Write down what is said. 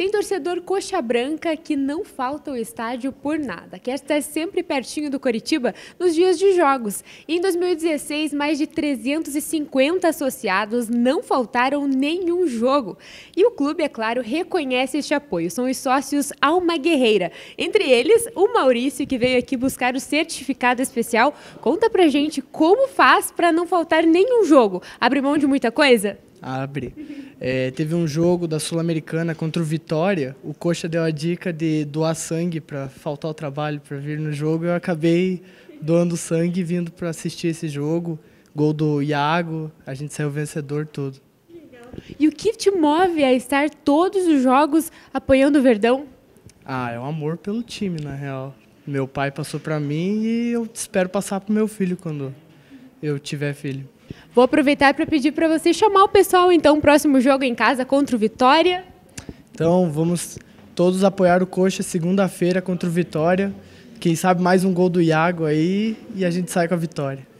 Tem torcedor coxa branca que não falta o estádio por nada, quer estar é sempre pertinho do Coritiba nos dias de jogos. Em 2016, mais de 350 associados não faltaram nenhum jogo. E o clube, é claro, reconhece este apoio. São os sócios Alma Guerreira. Entre eles, o Maurício, que veio aqui buscar o certificado especial. Conta pra gente como faz para não faltar nenhum jogo. Abre mão de muita coisa? Abre. É, teve um jogo da Sul-Americana contra o Vitória. O Coxa deu a dica de doar sangue para faltar o trabalho para vir no jogo. Eu acabei doando sangue vindo para assistir esse jogo. Gol do Iago, a gente saiu vencedor todo. E o que te move a estar todos os jogos apoiando o Verdão? Ah, é um amor pelo time, na real. Meu pai passou para mim e eu espero passar para meu filho quando eu tiver filho. Vou aproveitar para pedir para você chamar o pessoal, então, próximo jogo em casa contra o Vitória. Então, vamos todos apoiar o Coxa segunda-feira contra o Vitória. Quem sabe mais um gol do Iago aí e a gente sai com a vitória.